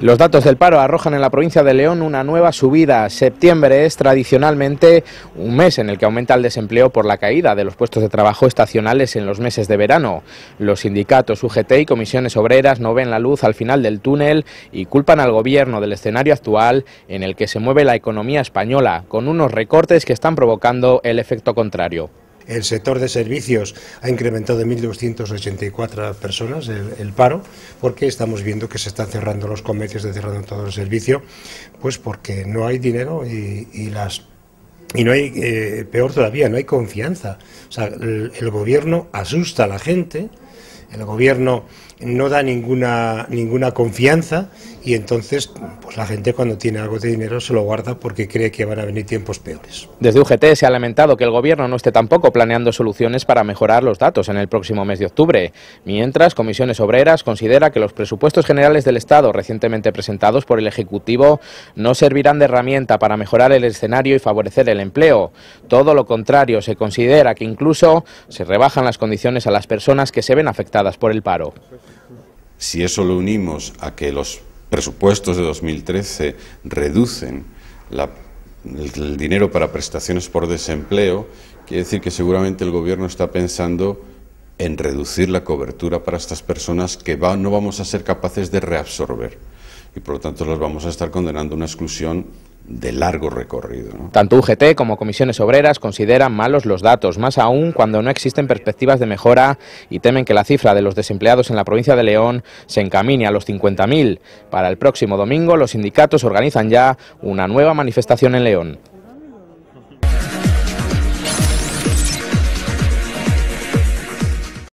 Los datos del paro arrojan en la provincia de León una nueva subida. Septiembre es tradicionalmente un mes en el que aumenta el desempleo por la caída de los puestos de trabajo estacionales en los meses de verano. Los sindicatos UGT y comisiones obreras no ven la luz al final del túnel y culpan al gobierno del escenario actual en el que se mueve la economía española, con unos recortes que están provocando el efecto contrario. El sector de servicios ha incrementado de 1.284 personas el, paro, porque estamos viendo que se están cerrando los comercios, se cerrando todo el servicio, pues porque no hay dinero y, las y no hay, eh, peor todavía, no hay confianza. O sea, el, gobierno asusta a la gente el gobierno no da ninguna, ninguna confianza y entonces pues la gente cuando tiene algo de dinero se lo guarda porque cree que van a venir tiempos peores. Desde UGT se ha lamentado que el gobierno no esté tampoco planeando soluciones para mejorar los datos en el próximo mes de octubre, mientras Comisiones Obreras considera que los presupuestos generales del Estado recientemente presentados por el Ejecutivo no servirán de herramienta para mejorar el escenario y favorecer el empleo. Todo lo contrario, se considera que incluso se rebajan las condiciones a las personas que se ven afectadas por el paro. Si eso lo unimos a que los presupuestos de 2013 reducen el, dinero para prestaciones por desempleo, quiere decir que seguramente el Gobierno está pensando en reducir la cobertura para estas personas que no vamos a ser capaces de reabsorber y por lo tanto los vamos a estar condenando a una exclusión de largo recorrido. Tanto UGT como comisiones obreras consideran malos los datos, más aún cuando no existen perspectivas de mejora y temen que la cifra de los desempleados en la provincia de León se encamine a los 50.000. Para el próximo domingo los sindicatos organizan ya una nueva manifestación en León.